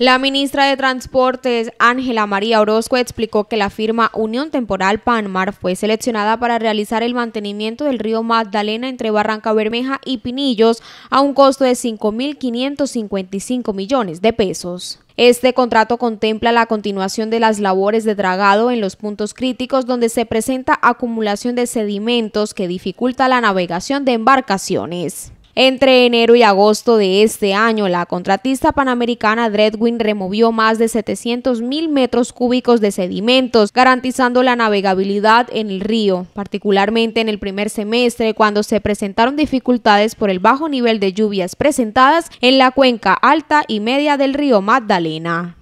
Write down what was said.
La ministra de Transportes, Ángela María Orozco, explicó que la firma Unión Temporal Panmar fue seleccionada para realizar el mantenimiento del río Magdalena entre Barranca Bermeja y Pinillos a un costo de 5.555 millones de pesos. Este contrato contempla la continuación de las labores de dragado en los puntos críticos donde se presenta acumulación de sedimentos que dificulta la navegación de embarcaciones. Entre enero y agosto de este año, la contratista panamericana Dreadwin removió más de 700 mil metros cúbicos de sedimentos, garantizando la navegabilidad en el río, particularmente en el primer semestre cuando se presentaron dificultades por el bajo nivel de lluvias presentadas en la cuenca alta y media del río Magdalena.